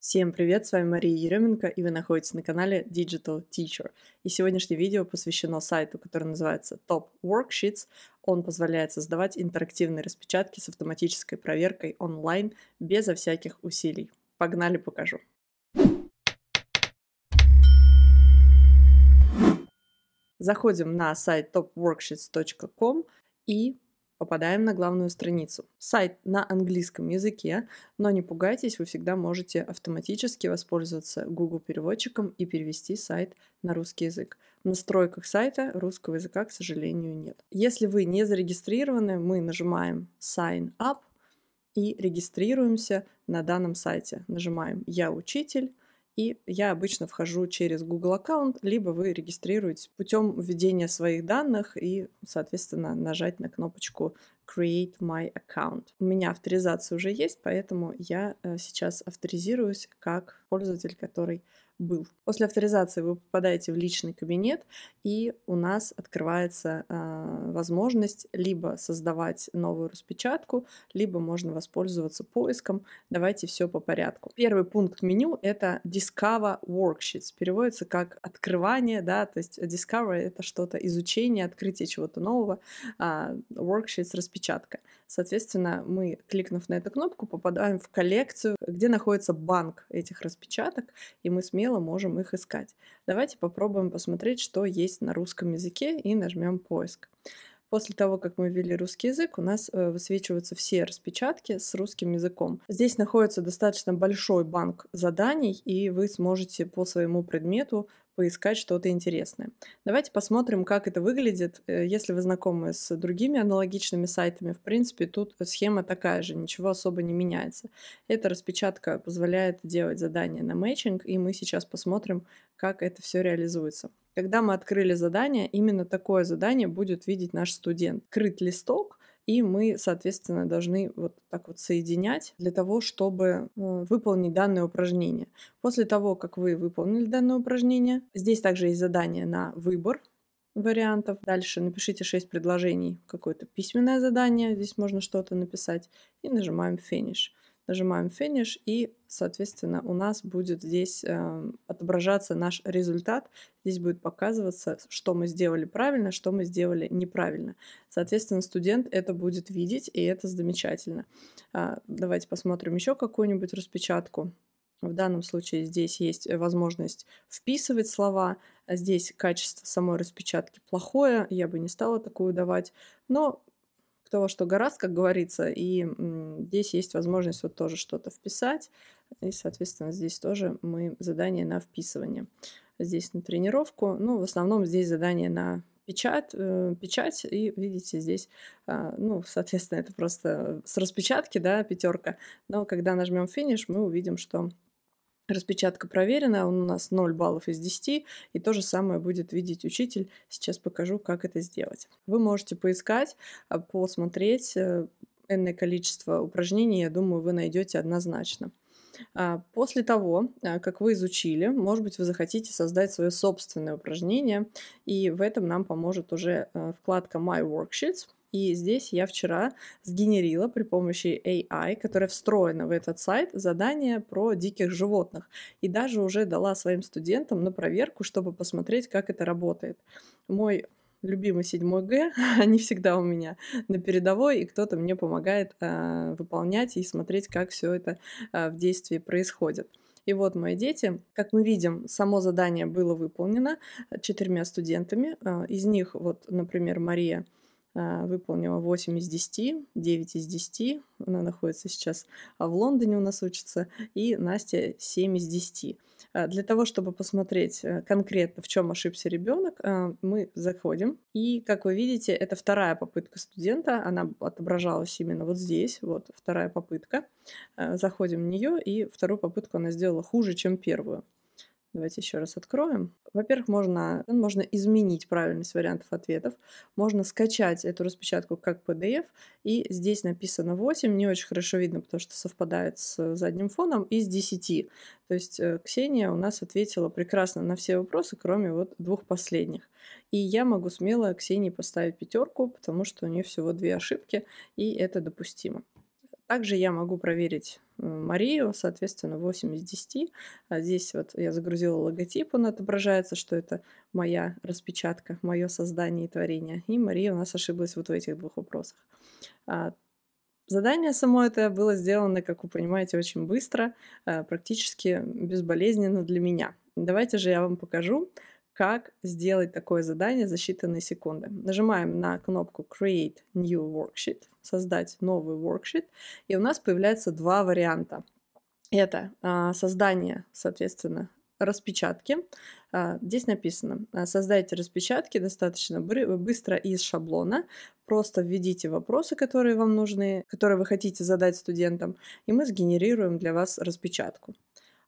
Всем привет, с вами Мария Еременко, и вы находитесь на канале Digital Teacher. И сегодняшнее видео посвящено сайту, который называется Top Worksheets. Он позволяет создавать интерактивные распечатки с автоматической проверкой онлайн безо всяких усилий. Погнали, покажу. Заходим на сайт topworksheets.com и попадаем на главную страницу. Сайт на английском языке, но не пугайтесь, вы всегда можете автоматически воспользоваться Google переводчиком и перевести сайт на русский язык. В настройках сайта русского языка, к сожалению, нет. Если вы не зарегистрированы, мы нажимаем Sign Up и регистрируемся на данном сайте. Нажимаем «Я учитель», и я обычно вхожу через Google аккаунт, либо вы регистрируетесь путем введения своих данных и, соответственно, нажать на кнопочку Create My Account. У меня авторизация уже есть, поэтому я э, сейчас авторизируюсь как пользователь, который был. После авторизации вы попадаете в личный кабинет, и у нас открывается э, возможность либо создавать новую распечатку, либо можно воспользоваться поиском. Давайте все по порядку. Первый пункт меню — это Discover Worksheets. Переводится как «открывание», да, то есть Discover — это что-то изучение, открытие чего-то нового, э, Worksheets — распечатка. Соответственно, мы, кликнув на эту кнопку, попадаем в коллекцию, где находится банк этих распечаток, и мы смело смело можем их искать. Давайте попробуем посмотреть, что есть на русском языке и нажмем «Поиск». После того, как мы ввели русский язык, у нас э, высвечиваются все распечатки с русским языком. Здесь находится достаточно большой банк заданий, и вы сможете по своему предмету поискать что-то интересное. Давайте посмотрим, как это выглядит, э, если вы знакомы с другими аналогичными сайтами. В принципе, тут схема такая же, ничего особо не меняется. Эта распечатка позволяет делать задания на мейчинг, и мы сейчас посмотрим, как это все реализуется. Когда мы открыли задание, именно такое задание будет видеть наш студент. Крыт листок, и мы, соответственно, должны вот так вот соединять для того, чтобы э, выполнить данное упражнение. После того, как вы выполнили данное упражнение, здесь также есть задание на выбор вариантов. Дальше напишите 6 предложений, какое-то письменное задание, здесь можно что-то написать, и нажимаем финиш нажимаем финиш, и, соответственно, у нас будет здесь э, отображаться наш результат. Здесь будет показываться, что мы сделали правильно, что мы сделали неправильно. Соответственно, студент это будет видеть, и это замечательно. Э, давайте посмотрим еще какую-нибудь распечатку. В данном случае здесь есть возможность вписывать слова. А здесь качество самой распечатки плохое, я бы не стала такую давать. Но кто во что гораст, как говорится, и здесь есть возможность вот тоже что-то вписать, и, соответственно, здесь тоже мы задание на вписывание. Здесь на тренировку, ну, в основном здесь задание на печать, э, печать и видите здесь, а, ну, соответственно, это просто с распечатки, да, пятерка. Но когда нажмем финиш, мы увидим, что Распечатка проверена, он у нас 0 баллов из 10, и то же самое будет видеть учитель. Сейчас покажу, как это сделать. Вы можете поискать, а, посмотреть э, энное количество упражнений, я думаю, вы найдете однозначно. А, после того, а, как вы изучили, может быть, вы захотите создать свое собственное упражнение, и в этом нам поможет уже э, вкладка My Worksheets – и здесь я вчера сгенерила при помощи AI, которая встроена в этот сайт, задание про диких животных. И даже уже дала своим студентам на проверку, чтобы посмотреть, как это работает. Мой любимый 7 Г, они всегда у меня на передовой, и кто-то мне помогает э, выполнять и смотреть, как все это э, в действии происходит. И вот мои дети, как мы видим, само задание было выполнено э, четырьмя студентами. Э, из них, вот, например, Мария а, выполнила 8 из 10, 9 из 10. Она находится сейчас а, в Лондоне у нас учится. И Настя 7 из 10. А, для того, чтобы посмотреть э, конкретно, в чем ошибся ребенок, мы заходим. И, как вы видите, это вторая попытка студента. Она отображалась именно вот здесь. Вот вторая попытка. Заходим в нее, и вторую попытку она сделала хуже, чем первую. Давайте еще раз откроем. Во-первых, можно, ну, можно изменить правильность вариантов ответов. Можно скачать эту распечатку как PDF. И здесь написано 8. Не очень хорошо видно, потому что совпадает с задним фоном. Из 10. То есть э, Ксения у нас ответила прекрасно на все вопросы, кроме вот двух последних. И я могу смело Ксении поставить пятерку, потому что у нее всего две ошибки, и это допустимо. Также я могу проверить э, Марию, соответственно, 8 из 10. А здесь вот я загрузила логотип, он отображается, что это моя распечатка, мое создание и творение. И Мария у нас ошиблась вот в этих двух вопросах. А, задание само это было сделано, как вы понимаете, очень быстро, а, практически безболезненно для меня. Давайте же я вам покажу, как сделать такое задание за считанные секунды. Нажимаем на кнопку Create New Worksheet, создать новый worksheet, и у нас появляется два варианта. Это а, создание, соответственно, распечатки. А, здесь написано, а, создайте распечатки достаточно быстро из шаблона, просто введите вопросы, которые вам нужны, которые вы хотите задать студентам, и мы сгенерируем для вас распечатку.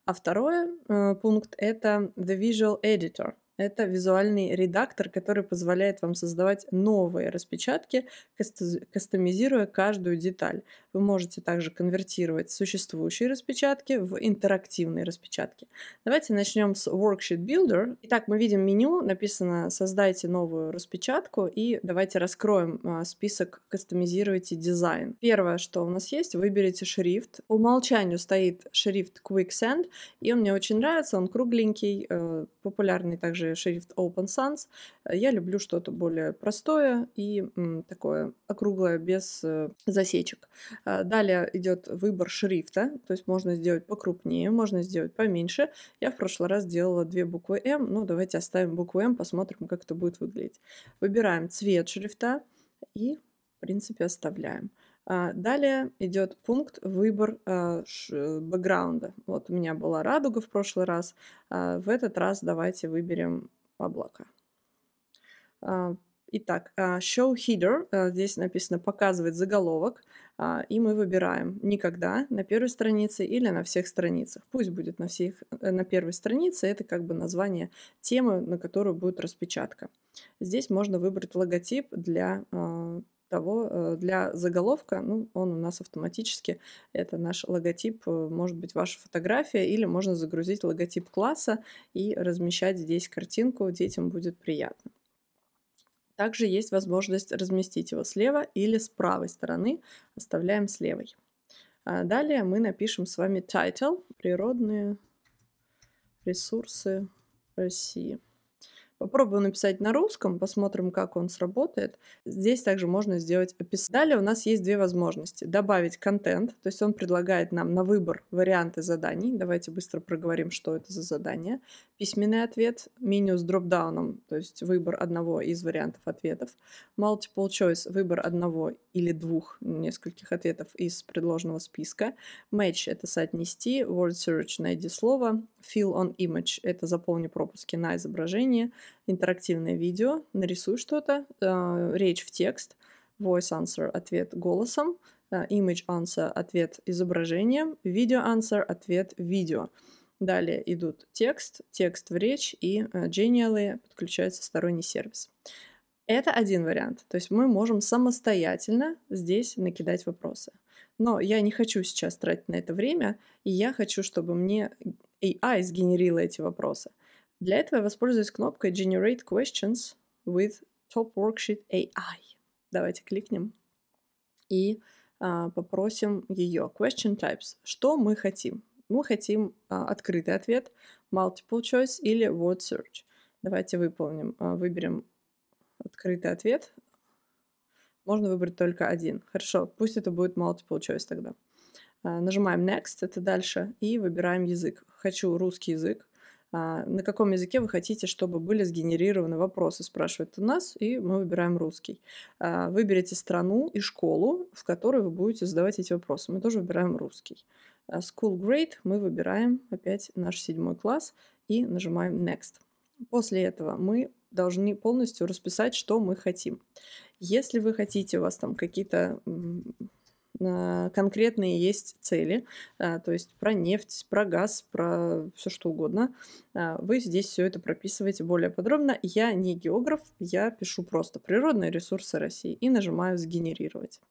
А второй э, пункт это The Visual Editor. Это визуальный редактор, который позволяет вам создавать новые распечатки, кастомизируя каждую деталь. Вы можете также конвертировать существующие распечатки в интерактивные распечатки. Давайте начнем с Worksheet Builder. Итак, мы видим меню, написано «Создайте новую распечатку» и давайте раскроем а, список «Кастомизируйте дизайн». Первое, что у нас есть, выберите шрифт. По умолчанию стоит шрифт Quicksand, и он мне очень нравится, он кругленький, э, популярный также шрифт Open Sans. Э, я люблю что-то более простое и такое округлое, без э, засечек. Э, далее идет выбор шрифта, то есть можно сделать покрупнее, можно сделать поменьше. Я в прошлый раз делала две буквы М, ну давайте оставим букву М, посмотрим, как это будет выглядеть. Выбираем цвет шрифта и, в принципе, оставляем. А, далее идет пункт выбор а, бэкграунда. Вот у меня была радуга в прошлый раз. А, в этот раз давайте выберем облака. Итак, show header, здесь написано показывать заголовок, и мы выбираем никогда на первой странице или на всех страницах. Пусть будет на, всех, э, на первой странице, это как бы название темы, на которую будет распечатка. Здесь можно выбрать логотип для того, э, для заголовка, ну, он у нас автоматически, это наш логотип, э, может быть, ваша фотография, или можно загрузить логотип класса и размещать здесь картинку, детям будет приятно. Также есть возможность разместить его слева или с правой стороны, оставляем с левой. А далее мы напишем с вами title «Природные ресурсы России». Попробую написать на русском, посмотрим, как он сработает. Здесь также можно сделать описание. Далее у нас есть две возможности. Добавить контент, то есть он предлагает нам на выбор варианты заданий. Давайте быстро проговорим, что это за задание. Письменный ответ, меню с дропдауном, то есть выбор одного из вариантов ответов. Multiple choice, выбор одного или двух нескольких ответов из предложенного списка. Match — это соотнести, word search — найди слово, fill on image — это заполни пропуски на изображение, интерактивное видео — нарисуй что-то, э, речь в текст, voice answer — ответ голосом, э, image answer — ответ изображением, video answer — ответ видео. Далее идут текст, текст в речь и э, Genially подключается сторонний сервис. Это один вариант. То есть мы можем самостоятельно здесь накидать вопросы. Но я не хочу сейчас тратить на это время, и я хочу, чтобы мне AI сгенерила эти вопросы. Для этого я воспользуюсь кнопкой Generate Questions with Top Worksheet AI. Давайте кликнем и а, попросим ее. Question types. Что мы хотим? Мы хотим а, открытый ответ, multiple choice или word search. Давайте выполним, а, выберем открытый ответ. Можно выбрать только один. Хорошо, пусть это будет multiple choice тогда. А, нажимаем Next, это дальше, и выбираем язык. Хочу русский язык. А, на каком языке вы хотите, чтобы были сгенерированы вопросы, спрашивает у нас, и мы выбираем русский. А, выберите страну и школу, в которой вы будете задавать эти вопросы. Мы тоже выбираем русский. School Grade мы выбираем опять наш седьмой класс и нажимаем Next. После этого мы должны полностью расписать, что мы хотим. Если вы хотите, у вас там какие-то конкретные есть цели, а, то есть про нефть, про газ, про все что угодно. А, вы здесь все это прописываете более подробно. Я не географ, я пишу просто природные ресурсы России и нажимаю сгенерировать.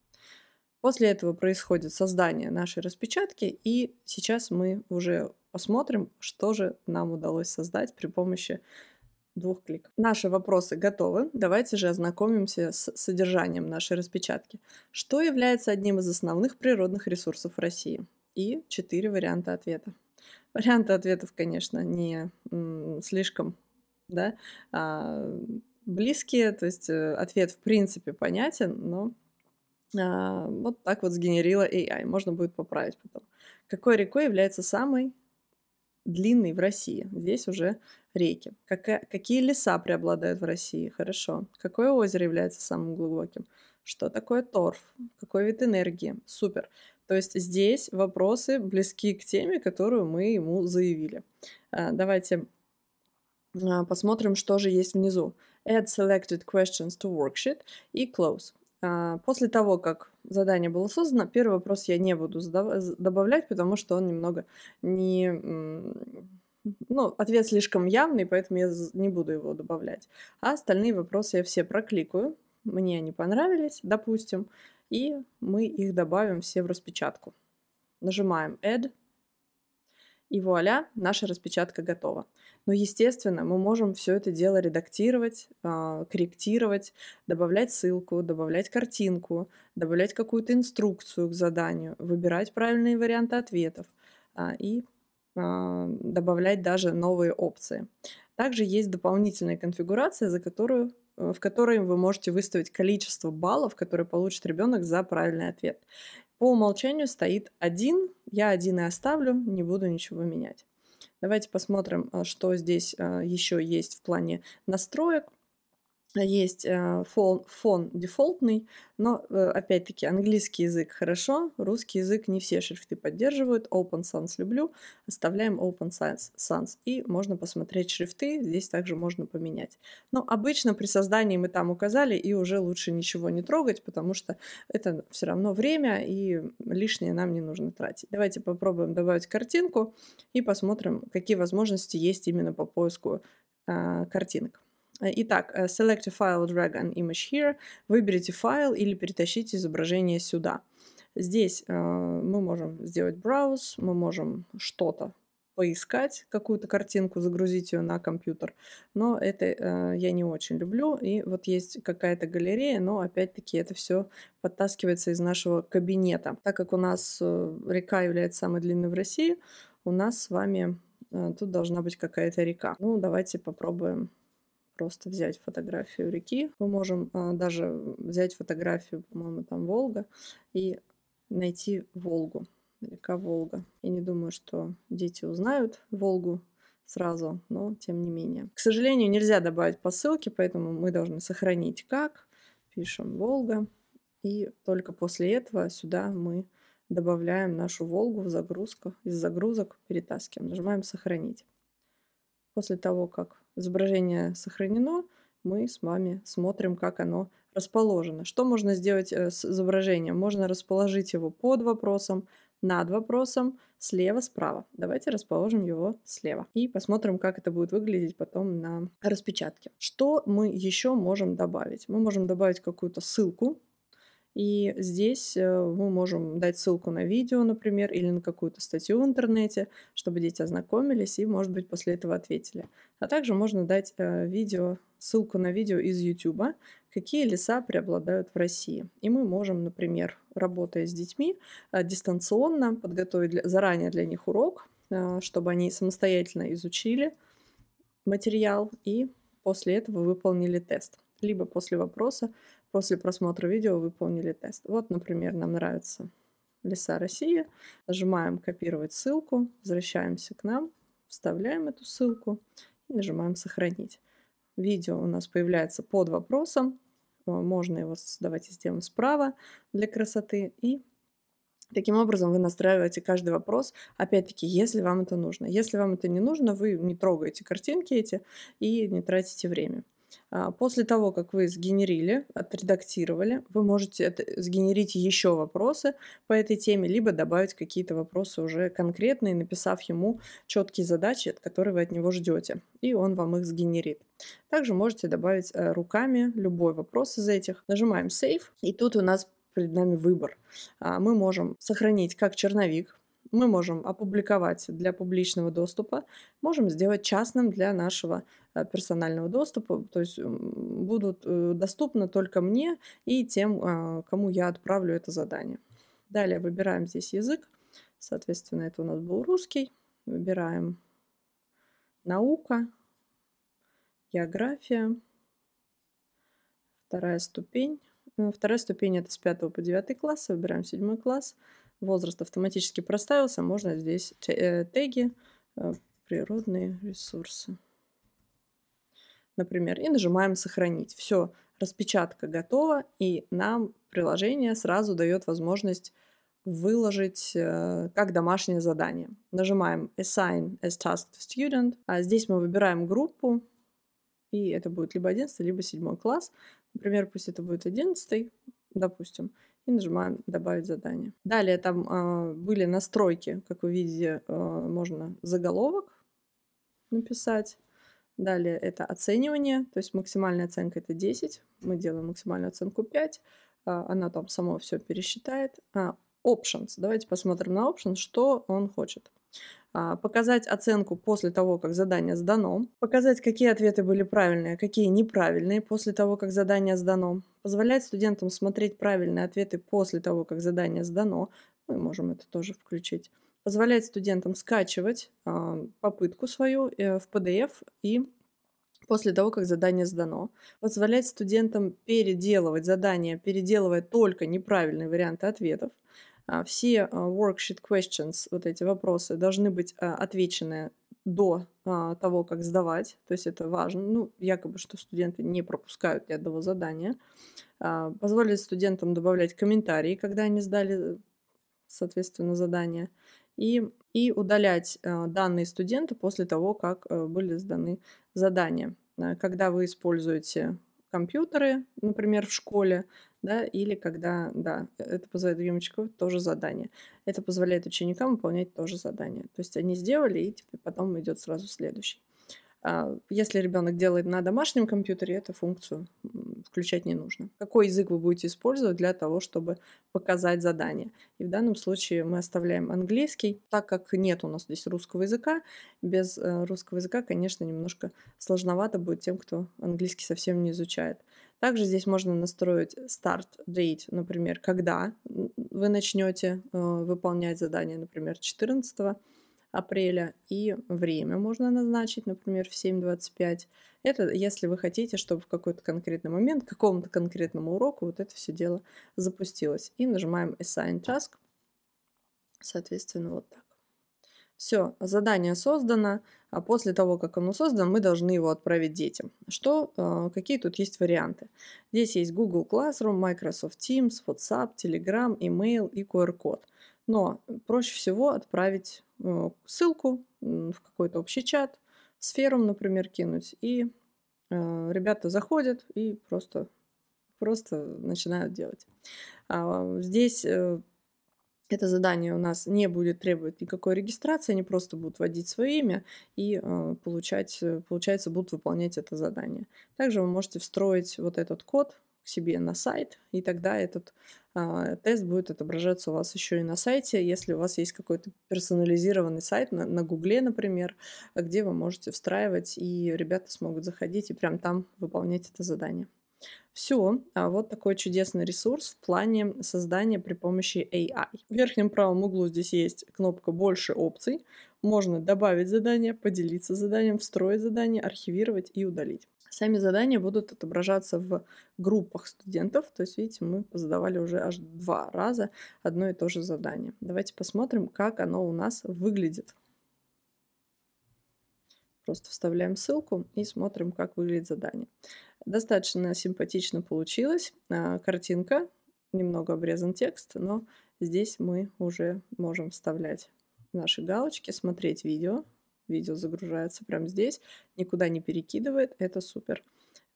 После этого происходит создание нашей распечатки, и сейчас мы уже посмотрим, что же нам удалось создать при помощи двух кликов. Наши вопросы готовы. Давайте же ознакомимся с содержанием нашей распечатки. Что является одним из основных природных ресурсов России? И четыре варианта ответа. Варианты ответов, конечно, не слишком да, а, близкие, то есть э, ответ в принципе понятен, но а, вот так вот сгенерила AI, можно будет поправить потом. Какой рекой является самой длинный в России. Здесь уже реки. Какая, какие леса преобладают в России? Хорошо. Какое озеро является самым глубоким? Что такое торф? Какой вид энергии? Супер. То есть здесь вопросы близки к теме, которую мы ему заявили. А, давайте а, посмотрим, что же есть внизу. Add selected questions to worksheet и close. А, после того, как задание было создано, первый вопрос я не буду добавлять, потому что он немного не... Ну, ответ слишком явный, поэтому я не буду его добавлять. А остальные вопросы я все прокликаю. Мне они понравились, допустим, и мы их добавим все в распечатку. Нажимаем Add, и вуаля, наша распечатка готова. Но, естественно, мы можем все это дело редактировать, а, корректировать, добавлять ссылку, добавлять картинку, добавлять какую-то инструкцию к заданию, выбирать правильные варианты ответов а, и а, добавлять даже новые опции. Также есть дополнительная конфигурация, за которую, э, в которой вы можете выставить количество баллов, которые получит ребенок за правильный ответ. По умолчанию стоит один. Я один и оставлю, не буду ничего менять. Давайте посмотрим, а, что здесь а, еще есть в плане настроек. Э, есть э, фон, фон дефолтный, но э, опять-таки английский язык хорошо, русский язык не все шрифты поддерживают. Open Sans люблю, оставляем Open Sans, sans и можно посмотреть шрифты, здесь также можно поменять. Но обычно при создании мы там указали и уже лучше ничего не трогать, потому что это все равно время и лишнее нам не нужно тратить. Давайте попробуем добавить картинку и посмотрим, какие возможности есть именно по поиску э, картинок. Э, итак, э, select a file drag an image here. Выберите файл или перетащите изображение сюда. Здесь э, мы можем сделать брауз, мы можем что-то поискать, какую-то картинку, загрузить ее на компьютер. Но это э, я не очень люблю. И вот есть какая-то галерея, но опять-таки это все подтаскивается из нашего кабинета. Так как у нас э, река является самой длинной в России, у нас с вами э, тут должна быть какая-то река. Ну, давайте попробуем просто взять фотографию реки. Мы можем а, даже взять фотографию, по-моему, там Волга, и найти Волгу, река Волга. Я не думаю, что дети узнают Волгу сразу, но тем не менее. К сожалению, нельзя добавить по ссылке, поэтому мы должны сохранить как. Пишем Волга. И только после этого сюда мы добавляем нашу Волгу в загрузку из загрузок перетаскиваем, нажимаем «Сохранить». После того, как изображение сохранено, мы с вами смотрим, как оно расположено. Что можно сделать э, с изображением? Можно расположить его под вопросом, над вопросом, слева, справа. Давайте расположим его слева и посмотрим, как это будет выглядеть потом на распечатке. Что мы еще можем добавить? Мы можем добавить какую-то ссылку и здесь э, мы можем дать ссылку на видео, например, или на какую-то статью в интернете, чтобы дети ознакомились и, может быть, после этого ответили. А также можно дать э, видео, ссылку на видео из YouTube, какие леса преобладают в России. И мы можем, например, работая с детьми, э, дистанционно подготовить для, заранее для них урок, чтобы они самостоятельно изучили материал и после этого выполнили тест либо после вопроса После просмотра видео выполнили тест. Вот, например, нам нравится «Леса России». Нажимаем «Копировать ссылку», возвращаемся к нам, вставляем эту ссылку и нажимаем «Сохранить». Видео у нас появляется под вопросом. Э, можно его, давайте сделаем справа для красоты. И Таким образом, вы настраиваете каждый вопрос, опять-таки, если вам это нужно. Если вам это не нужно, вы не трогаете картинки эти и не тратите время. А, после того, как вы сгенерили, отредактировали, вы можете сгенерить еще вопросы по этой теме, либо добавить какие-то вопросы уже конкретные, написав ему четкие задачи, от которых вы от него ждете, и он вам их сгенерит. Также можете добавить э, руками любой вопрос из этих. Нажимаем Save, и тут у нас перед нами выбор. А, мы можем сохранить как черновик, мы можем опубликовать для публичного доступа, можем сделать частным для нашего э, персонального доступа, то есть будут э, доступны только мне и тем, а, кому я отправлю это задание. Далее выбираем здесь язык, соответственно, это у нас был русский, выбираем наука, география, вторая ступень, э, Вторая ступень это с 5 по 9 класс, выбираем 7 класс возраст автоматически проставился, можно здесь э, теги э, природные ресурсы. Например, и нажимаем сохранить. Все, распечатка готова, и нам приложение сразу дает возможность выложить э, как домашнее задание. Нажимаем Assign as Task to Student. А здесь мы выбираем группу, и это будет либо 11, либо 7 класс. Например, пусть это будет 11 допустим, и нажимаем «Добавить задание». Далее там э, были настройки, как вы видите, э, можно заголовок написать. Далее это оценивание, то есть максимальная оценка это 10, мы делаем максимальную оценку 5, э, а, она там само все пересчитает. А, options, давайте посмотрим на options, что он хочет. А, показать оценку после того, как задание сдано, показать, какие ответы были правильные, а какие неправильные после того, как задание сдано, позволять студентам смотреть правильные ответы после того, как задание сдано, мы ну можем это тоже включить, позволять студентам скачивать а, попытку свою э, в PDF и после того, как задание сдано, позволять студентам переделывать задание, переделывая только неправильные варианты ответов, а, все а, worksheet questions, вот эти вопросы, должны быть а, отвечены до того, как сдавать. То есть это важно. Ну, якобы, что студенты не пропускают ни одного задания. позволить студентам добавлять комментарии, когда они сдали, соответственно, задание. И, и удалять данные студента после того, как э, были сданы задания. Когда вы используете компьютеры, например, в школе, да, или когда, да, э, это позволяет другим тоже задание. Это позволяет ученикам выполнять тоже задание. То есть они сделали, и теперь потом идет сразу следующий. А, если ребенок делает на домашнем компьютере, эту функцию включать не нужно. Какой язык вы будете использовать для того, чтобы показать задание? И в данном случае мы оставляем английский, так как нет у нас здесь русского языка. Без э, русского языка, конечно, немножко сложновато будет тем, кто английский совсем не изучает. Также здесь можно настроить start date, например, когда вы начнете э, выполнять задание, например, 14 апреля, и время можно назначить, например, в 7.25. Это если вы хотите, чтобы в какой-то конкретный момент, к какому-то конкретному уроку вот это все дело запустилось. И нажимаем Assign Task, соответственно, вот так. Все, задание создано а после того, как оно создано, мы должны его отправить детям. Что, э, какие тут есть варианты? Здесь есть Google Classroom, Microsoft Teams, WhatsApp, Telegram, email и QR-код. Но проще всего отправить э, ссылку в какой-то общий чат, сферу, например, кинуть, и э, ребята заходят и просто, просто начинают делать. А, здесь это задание у нас не будет требовать никакой регистрации, они просто будут вводить свое имя и э, получать, э, получается, будут выполнять это задание. Также вы можете встроить вот этот код к себе на сайт, и тогда этот э, тест будет отображаться у вас еще и на сайте, если у вас есть какой-то персонализированный сайт на, на Гугле, например, где вы можете встраивать, и ребята смогут заходить и прям там выполнять это задание. Все, а вот такой чудесный ресурс в плане создания при помощи AI. В верхнем правом углу здесь есть кнопка «Больше опций». Можно добавить задание, поделиться заданием, встроить задание, архивировать и удалить. Сами задания будут отображаться в группах студентов. То есть, видите, мы задавали уже аж два раза одно и то же задание. Давайте посмотрим, как оно у нас выглядит. Просто вставляем ссылку и смотрим, как выглядит задание. Достаточно симпатично получилось. А, картинка, немного обрезан текст, но здесь мы уже можем вставлять наши галочки, смотреть видео. Видео загружается прямо здесь, никуда не перекидывает, это супер.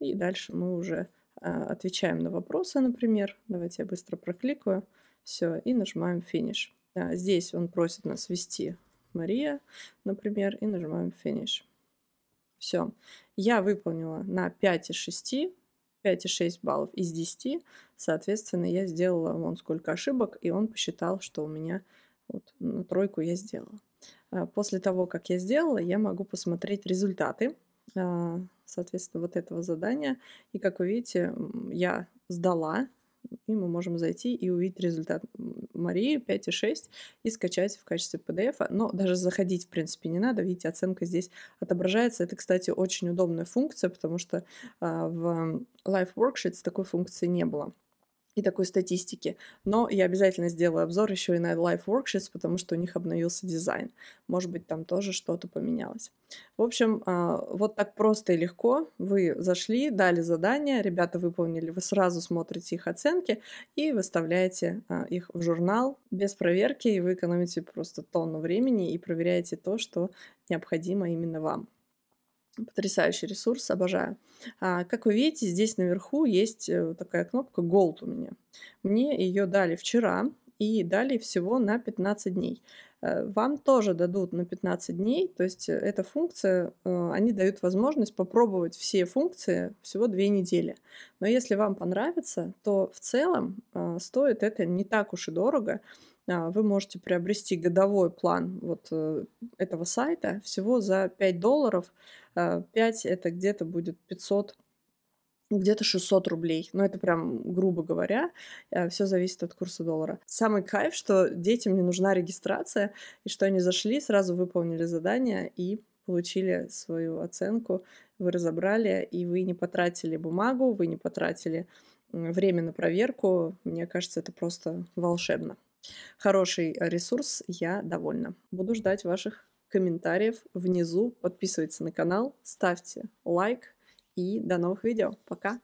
И дальше мы уже а, отвечаем на вопросы, например. Давайте я быстро прокликаю. Все, и нажимаем «Финиш». А, здесь он просит нас ввести «Мария», например, и нажимаем «Финиш». Все. Я выполнила на 5 из 6, 5,6 баллов из 10. Соответственно, я сделала вон сколько ошибок, и он посчитал, что у меня вот на тройку я сделала. А, после того, как я сделала, я могу посмотреть результаты, а, соответственно, вот этого задания. И, как вы видите, я сдала и мы можем зайти и увидеть результат Марии 5,6 и скачать в качестве PDF. Но даже заходить, в принципе, не надо. Видите, оценка здесь отображается. Это, кстати, очень удобная функция, потому что э, в Life Worksheets такой функции не было и такой статистики. Но я обязательно сделаю обзор еще и на Life Worksheets, потому что у них обновился дизайн. Может быть, там тоже что-то поменялось. В общем, а, вот так просто и легко. Вы зашли, дали задание, ребята выполнили, вы сразу смотрите их оценки и выставляете а, их в журнал без проверки, и вы экономите просто тонну времени и проверяете то, что необходимо именно вам. Потрясающий ресурс, обожаю. А, как вы видите, здесь наверху есть э, такая кнопка Gold у меня. Мне ее дали вчера и дали всего на 15 дней. Э, вам тоже дадут на 15 дней, то есть э, эта функция, они дают возможность попробовать все функции всего 2 недели. Но если вам понравится, то в целом стоит это не так уж и дорого. А, вы можете приобрести годовой план вот э, этого сайта всего за 5 долларов. 5 э, это где-то будет 500 где-то 600 рублей. Но ну, это прям, грубо говоря, э, все зависит от курса доллара. Самый кайф, что детям не нужна регистрация, и что они зашли, сразу выполнили задание и получили свою оценку, вы разобрали, и вы не потратили бумагу, вы не потратили время на проверку. Мне кажется, это просто волшебно. Хороший э, ресурс, я довольна. Буду ждать ваших комментариев внизу. Подписывайтесь на канал, ставьте лайк и до новых видео. Пока!